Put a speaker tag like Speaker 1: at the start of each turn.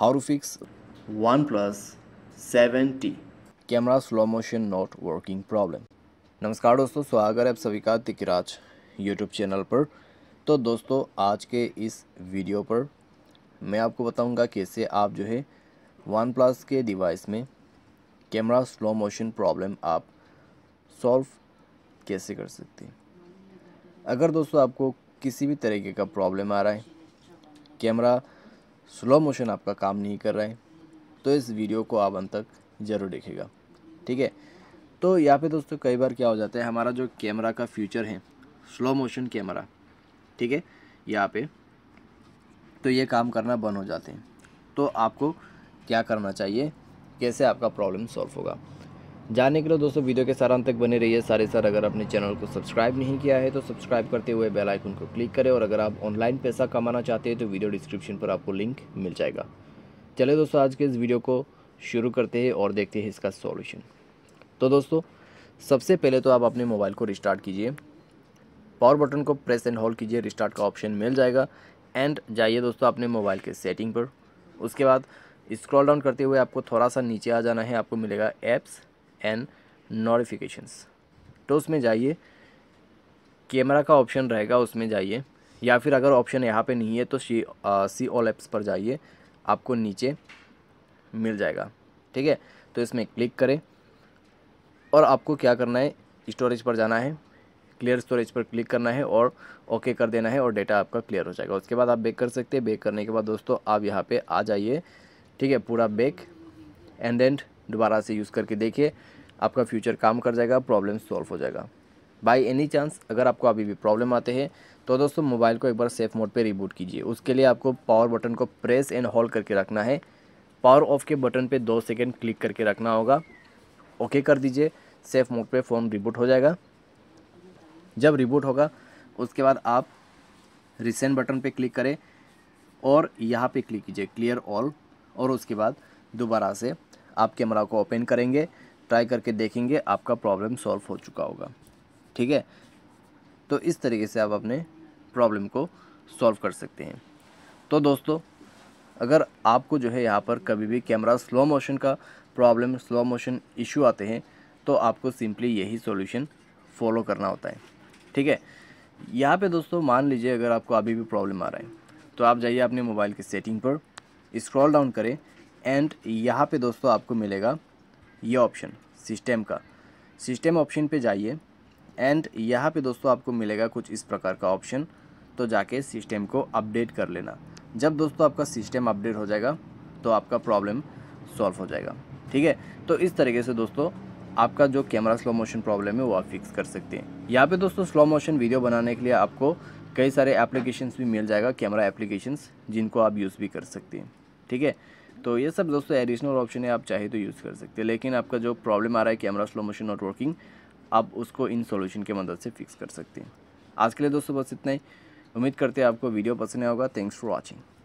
Speaker 1: How to fix OnePlus 7T camera slow motion not working problem नमस्कार दोस्तों स्वागत है आप सभी का तिकराज यूट्यूब चैनल पर तो दोस्तों आज के इस वीडियो पर मैं आपको बताऊंगा कैसे आप जो है वन प्लस के डिवाइस में कैमरा स्लो मोशन प्रॉब्लम आप सॉल्व कैसे कर सकते हैं अगर दोस्तों आपको किसी भी तरीके का प्रॉब्लम आ रहा है कैमरा स्लो मोशन आपका काम नहीं कर रहा है तो इस वीडियो को आप अंत तक ज़रूर देखेगा ठीक है तो यहाँ पे दोस्तों कई बार क्या हो जाता है हमारा जो कैमरा का फ्यूचर है स्लो मोशन कैमरा ठीक है यहाँ पे तो ये काम करना बंद हो जाते हैं तो आपको क्या करना चाहिए कैसे आपका प्रॉब्लम सॉल्व होगा जाने के लिए दोस्तों वीडियो के अंत तक बने रहिए सारे सर अगर आपने चैनल को सब्सक्राइब नहीं किया है तो सब्सक्राइब करते हुए बेल आइकन को क्लिक करें और अगर आप ऑनलाइन पैसा कमाना चाहते हैं तो वीडियो डिस्क्रिप्शन पर आपको लिंक मिल जाएगा चले दोस्तों आज के इस वीडियो को शुरू करते हैं और देखते हैं इसका सॉल्यूशन तो दोस्तों सबसे पहले तो आप अपने मोबाइल को रिस्टार्ट कीजिए पावर बटन को प्रेस एंड होल्ड कीजिए रिस्टार्ट का ऑप्शन मिल जाएगा एंड जाइए दोस्तों अपने मोबाइल के सेटिंग पर उसके बाद स्क्रॉल डाउन करते हुए आपको थोड़ा सा नीचे आ जाना है आपको मिलेगा ऐप्स एंड नोटिफिकेशंस तो उसमें जाइए कैमरा का ऑप्शन रहेगा उसमें जाइए या फिर अगर ऑप्शन यहाँ पे नहीं है तो सी आ, सी ऑल एप्स पर जाइए आपको नीचे मिल जाएगा ठीक है तो इसमें क्लिक करें और आपको क्या करना है स्टोरेज पर जाना है क्लियर स्टोरेज पर क्लिक करना है और ओके कर देना है और डेटा आपका क्लियर हो जाएगा उसके बाद आप बेक कर सकते हैं बेक करने के बाद दोस्तों आप यहाँ पे आ जाइए ठीक है पूरा बेक एंड एंड दोबारा से यूज़ करके देखिए आपका फ्यूचर काम कर जाएगा प्रॉब्लम सॉल्व हो जाएगा बाई एनी चांस अगर आपको अभी भी प्रॉब्लम आते हैं तो दोस्तों मोबाइल को एक बार सेफ मोड पे रिबूट कीजिए उसके लिए आपको पावर बटन को प्रेस एंड होल्ड करके रखना है पावर ऑफ के बटन पे दो सेकेंड क्लिक करके रखना होगा ओके कर दीजिए सेफ मोड पे फ़ोन रिबूट हो जाएगा जब रिबूट होगा उसके बाद आप रिसेंट बटन पर क्लिक करें और यहाँ पर क्लिक कीजिए क्लियर ऑल और उसके बाद दोबारा से आप कैमरा को ओपन करेंगे ट्राई करके देखेंगे आपका प्रॉब्लम सॉल्व हो चुका होगा ठीक है तो इस तरीके से आप अपने प्रॉब्लम को सॉल्व कर सकते हैं तो दोस्तों अगर आपको जो है यहाँ पर कभी भी कैमरा स्लो मोशन का प्रॉब्लम स्लो मोशन इशू आते हैं तो आपको सिंपली यही सॉल्यूशन फॉलो करना होता है ठीक है यहाँ पे दोस्तों मान लीजिए अगर आपको अभी भी प्रॉब्लम आ रहा है तो आप जाइए अपने मोबाइल की सेटिंग पर स्क्रॉल डाउन करें एंड यहाँ पे दोस्तों आपको मिलेगा ये ऑप्शन सिस्टम का सिस्टम ऑप्शन पे जाइए एंड यहाँ पे दोस्तों आपको मिलेगा कुछ इस प्रकार का ऑप्शन तो जाके सिस्टम को अपडेट कर लेना जब दोस्तों आपका सिस्टम अपडेट हो जाएगा तो आपका प्रॉब्लम सॉल्व हो जाएगा ठीक है तो इस तरीके से दोस्तों आपका जो कैमरा स्लो मोशन प्रॉब्लम है वो आप फिक्स कर सकते हैं यहाँ पे दोस्तों स्लो मोशन वीडियो बनाने के लिए आपको कई सारे एप्लीकेशंस भी मिल जाएगा कैमरा एप्लीकेशंस जिनको आप यूज़ भी कर सकते हैं ठीक है तो ये सब दोस्तों एडिशनल ऑप्शन है आप चाहे तो यूज़ कर सकते हैं लेकिन आपका जो प्रॉब्लम आ रहा है camera slow motion not working आप उसको इन सोल्यूशन की मदद से फिक्स कर सकते हैं आज के लिए दोस्तों बस इतना ही उम्मीद करते हैं आपको वीडियो पसंद आया होगा थैंक्स फॉर वॉचिंग